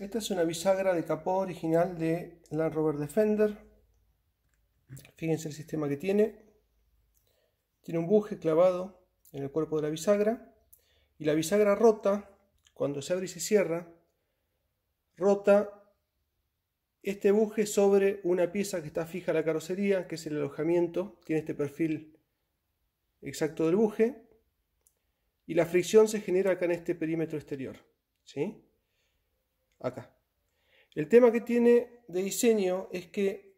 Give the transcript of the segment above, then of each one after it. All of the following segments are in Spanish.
Esta es una bisagra de capó original de Land Rover Defender. Fíjense el sistema que tiene. Tiene un buje clavado en el cuerpo de la bisagra. Y la bisagra rota, cuando se abre y se cierra, rota este buje sobre una pieza que está fija a la carrocería, que es el alojamiento, tiene este perfil exacto del buje, y la fricción se genera acá en este perímetro exterior. ¿sí? acá. El tema que tiene de diseño es que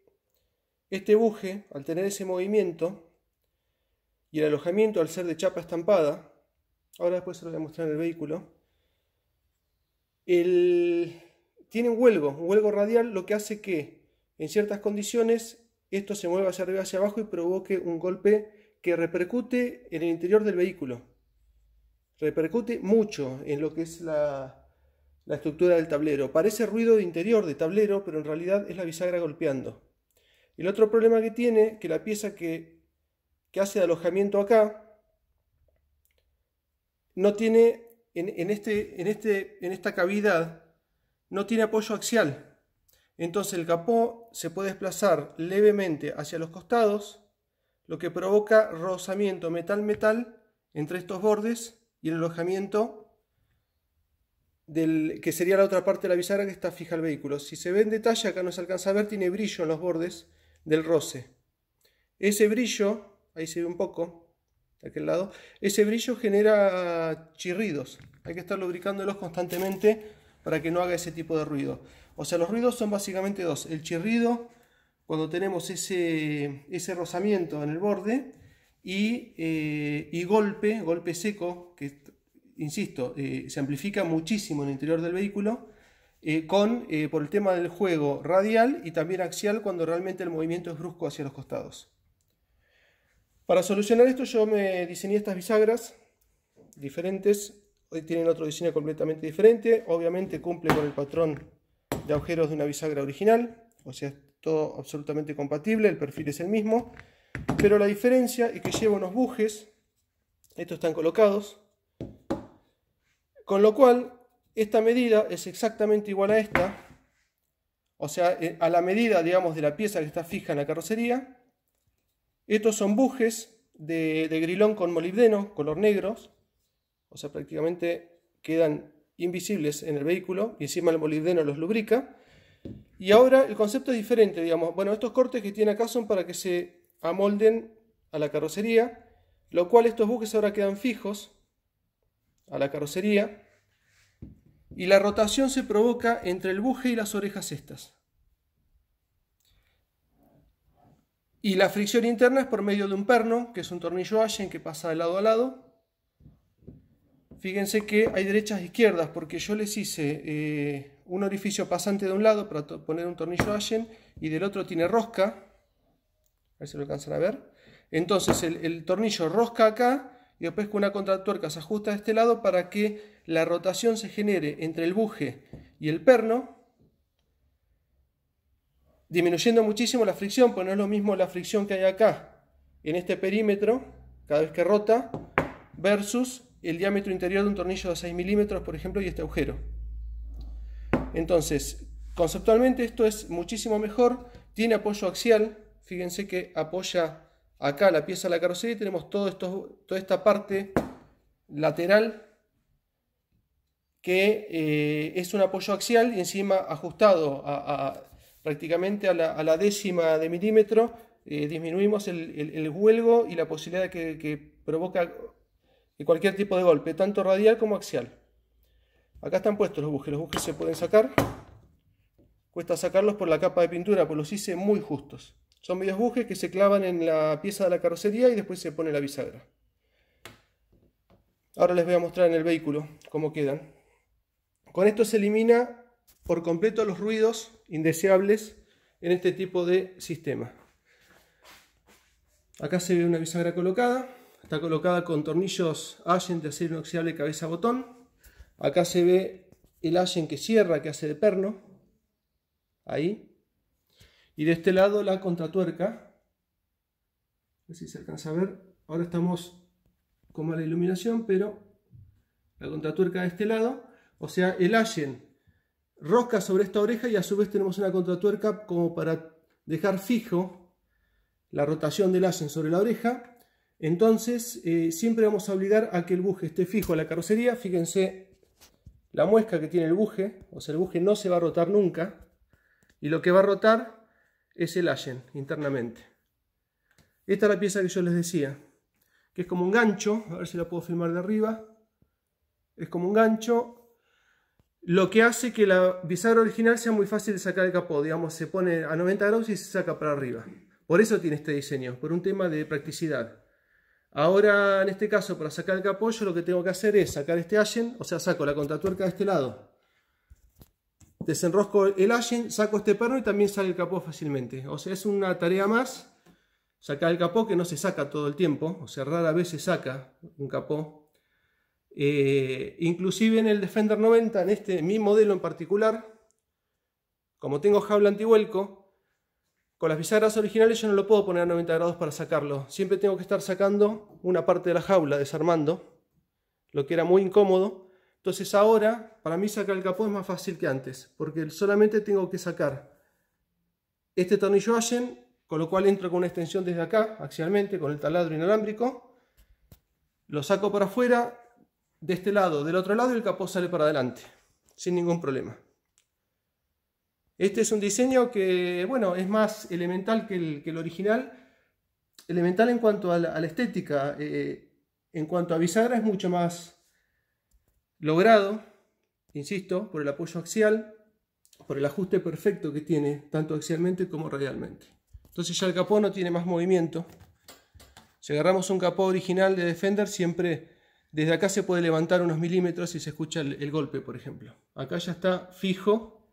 este buje, al tener ese movimiento, y el alojamiento al ser de chapa estampada, ahora después se lo voy a mostrar en el vehículo, tiene un huelgo, un huelgo radial, lo que hace que en ciertas condiciones esto se mueva hacia arriba, hacia abajo y provoque un golpe que repercute en el interior del vehículo. Repercute mucho en lo que es la, la estructura del tablero. Parece ruido de interior de tablero, pero en realidad es la bisagra golpeando. El otro problema que tiene, que la pieza que, que hace de alojamiento acá, no tiene en, en, este, en, este, en esta cavidad, no tiene apoyo axial. Entonces el capó se puede desplazar levemente hacia los costados, lo que provoca rozamiento metal-metal entre estos bordes y el alojamiento que sería la otra parte de la bisagra que está fija al vehículo. Si se ve en detalle, acá no se alcanza a ver, tiene brillo en los bordes del roce. Ese brillo, ahí se ve un poco, de aquel lado, ese brillo genera chirridos. Hay que estar lubricándolos constantemente para que no haga ese tipo de ruido. O sea, los ruidos son básicamente dos. El chirrido, cuando tenemos ese, ese rozamiento en el borde, y, eh, y golpe, golpe seco, que insisto, eh, se amplifica muchísimo en el interior del vehículo, eh, con, eh, por el tema del juego radial y también axial cuando realmente el movimiento es brusco hacia los costados. Para solucionar esto yo me diseñé estas bisagras diferentes, hoy tienen otro diseño completamente diferente, obviamente cumple con el patrón de agujeros de una bisagra original, o sea, todo absolutamente compatible, el perfil es el mismo, pero la diferencia es que lleva unos bujes, estos están colocados, con lo cual, esta medida es exactamente igual a esta, o sea, eh, a la medida, digamos, de la pieza que está fija en la carrocería. Estos son bujes de, de grilón con molibdeno, color negros, o sea, prácticamente quedan invisibles en el vehículo y encima el molibdeno los lubrica. Y ahora el concepto es diferente, digamos. Bueno, estos cortes que tiene acá son para que se amolden a la carrocería, lo cual estos bujes ahora quedan fijos a la carrocería y la rotación se provoca entre el buje y las orejas estas. Y la fricción interna es por medio de un perno, que es un tornillo Allen que pasa de lado a lado. Fíjense que hay derechas e izquierdas, porque yo les hice eh, un orificio pasante de un lado para poner un tornillo Allen y del otro tiene rosca. A ver si lo alcanzan a ver. Entonces el, el tornillo rosca acá y después con una contratuerca se ajusta a este lado para que la rotación se genere entre el buje y el perno, disminuyendo muchísimo la fricción, pues no es lo mismo la fricción que hay acá en este perímetro, cada vez que rota, versus el diámetro interior de un tornillo de 6 milímetros, por ejemplo, y este agujero. Entonces, conceptualmente esto es muchísimo mejor, tiene apoyo axial, fíjense que apoya acá la pieza de la carrocería y tenemos toda esta parte lateral que eh, es un apoyo axial y encima ajustado prácticamente a la, décima de milímetro, eh, disminuimos el, huelgo y la posibilidad que, que provoca cualquier tipo de golpe, tanto radial como axial. Acá están puestos los bujes, los bujes se pueden sacar, cuesta sacarlos por la capa de pintura, pues los hice muy justos. Son medios bujes que se clavan en la pieza de la carrocería y después se pone la bisagra. Ahora les voy a mostrar en el vehículo cómo quedan. Con esto se elimina por completo los ruidos indeseables en este tipo de sistema. Acá se ve una bisagra colocada, está colocada con tornillos Allen de acero inoxidable cabeza botón. Acá se ve el Allen que cierra, que hace de perno. Ahí. Y de este lado la contratuerca. A ver si se alcanza a ver. Ahora estamos con mala iluminación, pero la contratuerca de este lado. O sea, el allen rosca sobre esta oreja y a su vez tenemos una contratuerca como para dejar fijo la rotación del allen sobre la oreja. Entonces, eh, siempre vamos a obligar a que el buje esté fijo a la carrocería. Fíjense la muesca que tiene el buje, o sea, el buje no se va a rotar nunca. Y lo que va a rotar es el allen internamente. Esta es la pieza que yo les decía, que es como un gancho, a ver si la puedo filmar de arriba. Es como un gancho, lo que hace que la bisagra original sea muy fácil de sacar el capó, digamos, se pone a 90 grados y se saca para arriba. Por eso tiene este diseño, por un tema de practicidad. Ahora, en este caso, para sacar el capó, yo lo que tengo que hacer es sacar este allen, o sea, saco la contratuerca de este lado, desenrosco el allen, saco este perno y también sale el capó fácilmente. O sea, es una tarea más sacar el capó que no se saca todo el tiempo, o sea, rara vez se saca un capó. Eh, inclusive en el Defender 90, en este, mi modelo en particular, como tengo jaula antihuelco, con las bisagras originales yo no lo puedo poner a 90 grados para sacarlo. Siempre tengo que estar sacando una parte de la jaula, desarmando, lo que era muy incómodo. Entonces ahora, para mí sacar el capó es más fácil que antes, porque solamente tengo que sacar este tornillo Allen, con lo cual entro con una extensión desde acá, axialmente, con el taladro inalámbrico, lo saco para afuera, de este lado, del otro lado, y el capó sale para adelante, sin ningún problema. Este es un diseño que, bueno, es más elemental que el, original, elemental en cuanto a la, estética, eh, en cuanto a bisagra es mucho más logrado, insisto, por el apoyo axial, por el ajuste perfecto que tiene, tanto axialmente como radialmente. Entonces ya el capó no tiene más movimiento. Si agarramos un capó original de Defender, siempre desde acá se puede levantar unos milímetros y se escucha el, el golpe, por ejemplo. Acá ya está fijo.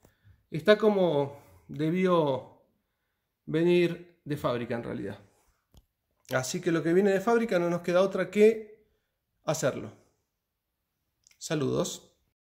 Está como debió venir de fábrica en realidad. Así que lo que viene de fábrica no nos queda otra que hacerlo. Saludos.